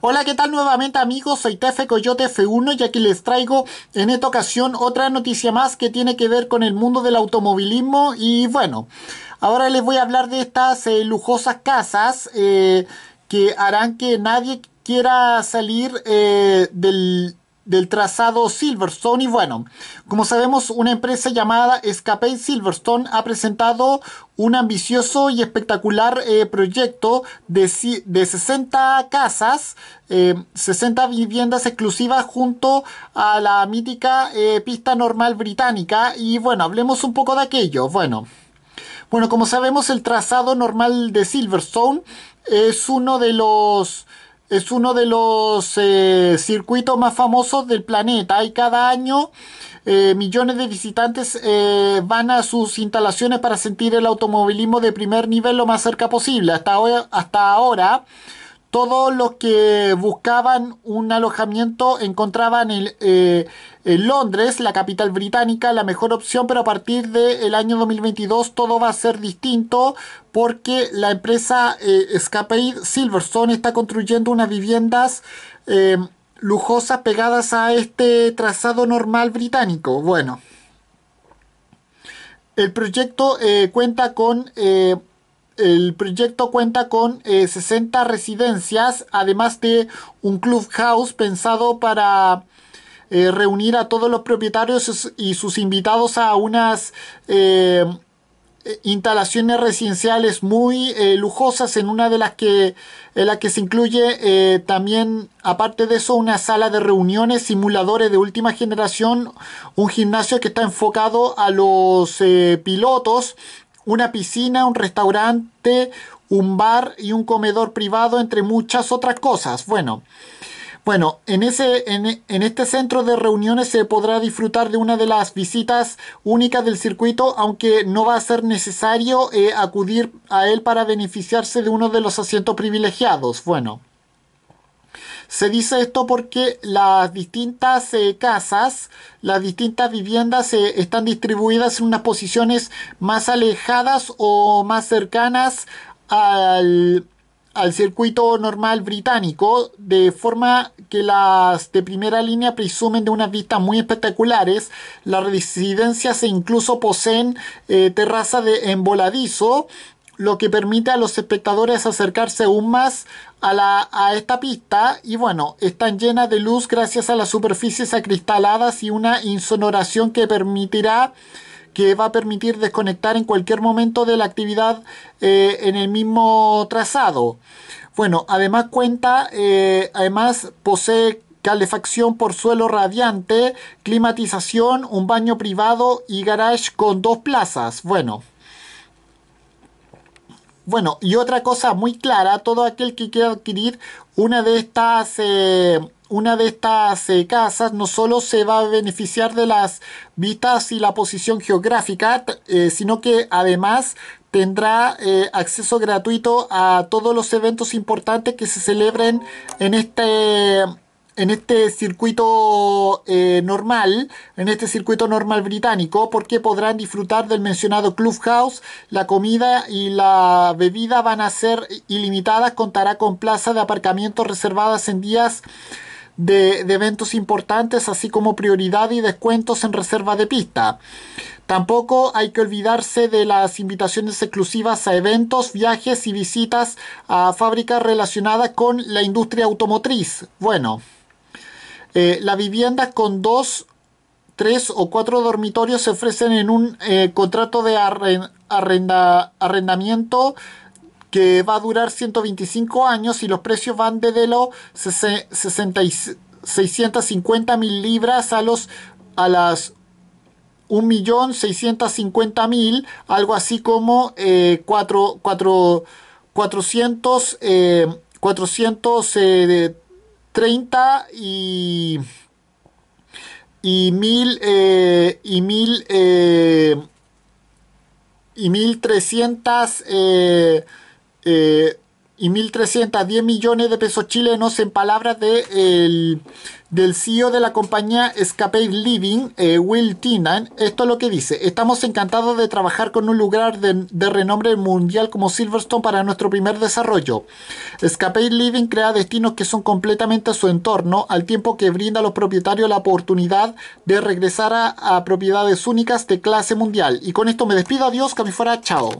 Hola, ¿qué tal nuevamente amigos? Soy Tefe Coyote F1 y aquí les traigo en esta ocasión otra noticia más que tiene que ver con el mundo del automovilismo y bueno, ahora les voy a hablar de estas eh, lujosas casas eh, que harán que nadie quiera salir eh, del del trazado Silverstone. Y bueno, como sabemos, una empresa llamada Escape Silverstone ha presentado un ambicioso y espectacular eh, proyecto de, de, 60 casas, 60 eh, viviendas exclusivas junto a la mítica eh, pista normal británica. Y bueno, hablemos un poco de aquello. Bueno. Bueno, como sabemos, el trazado normal de Silverstone es uno de los es uno de los eh, circuitos más famosos del planeta y cada año eh, millones de visitantes eh, van a sus instalaciones para sentir el automovilismo de primer nivel lo más cerca posible. Hasta, hoy, hasta ahora todos los que buscaban un alojamiento encontraban eh, en Londres, la capital británica, la mejor opción, pero a partir del año 2022 todo va a ser distinto porque la empresa eh, Silverstone está construyendo unas viviendas eh, lujosas pegadas a este trazado normal británico. Bueno, el proyecto eh, cuenta con el proyecto cuenta con 60 eh, residencias, además de un clubhouse pensado para eh, reunir a todos los propietarios y sus invitados a unas eh, instalaciones residenciales muy lujosas, en una de las que, la que se incluye también, aparte de eso, una sala de reuniones, simuladores de última generación, un gimnasio que está enfocado a los pilotos, una piscina, un restaurante, un bar y un comedor privado, entre muchas otras cosas. Bueno, bueno, en, ese, en, este centro de reuniones se podrá disfrutar de una de las visitas únicas del circuito, aunque no va a ser necesario eh, acudir a él para beneficiarse de uno de los asientos privilegiados. Bueno. Se dice esto porque las distintas eh, casas, las distintas viviendas se eh, están distribuidas en unas posiciones más alejadas o más cercanas al, circuito normal británico, de forma que las de primera línea presumen de unas vistas muy espectaculares. Las residencias e incluso poseen terrazas eh, terraza de emboladizo lo que permite a los espectadores acercarse aún más a, esta pista y bueno, están llenas de luz gracias a las superficies acristaladas y una insonoración que permitirá que va a permitir desconectar en cualquier momento de la actividad eh, en el mismo trazado. Bueno, además cuenta, eh, además posee calefacción por suelo radiante, climatización, un baño privado y garage con dos plazas. Bueno. Bueno, y otra cosa muy clara, todo aquel que quiera adquirir una de estas... Eh, una de estas eh, casas no solo se va a beneficiar de las vistas y la posición geográfica, eh, sino que además tendrá acceso gratuito a todos los eventos importantes que se celebren en este en este circuito eh, normal, en este circuito normal británico, porque podrán disfrutar del mencionado clubhouse. La comida y la bebida van a ser ilimitadas, contará con plazas de aparcamiento reservadas en días de, eventos importantes, así como prioridad y descuentos en reserva de pista. Tampoco hay que olvidarse de las invitaciones exclusivas a eventos, viajes y visitas a fábricas relacionadas con la industria automotriz. Bueno. Eh, la vivienda con dos, tres o cuatro dormitorios se ofrecen en un eh, contrato de arrenda, arrendamiento que va a durar 125 años y los precios van desde los 650 mil libras a los a las 1.650.000, algo así como eh, 400, 30 y y mil eh, y mil eh, y mil trescientas eh, eh y 1.310 millones de pesos chilenos en palabras de, el, del CEO de la compañía Escape Living, eh, Will Tinan. Esto es lo que dice, estamos encantados de trabajar con un lugar de, renombre mundial como Silverstone para nuestro primer desarrollo. Escape Living crea destinos que son completamente a su entorno, al tiempo que brinda a los propietarios la oportunidad de regresar a, propiedades únicas de clase mundial. Y con esto me despido, adiós, que me fuera, chao.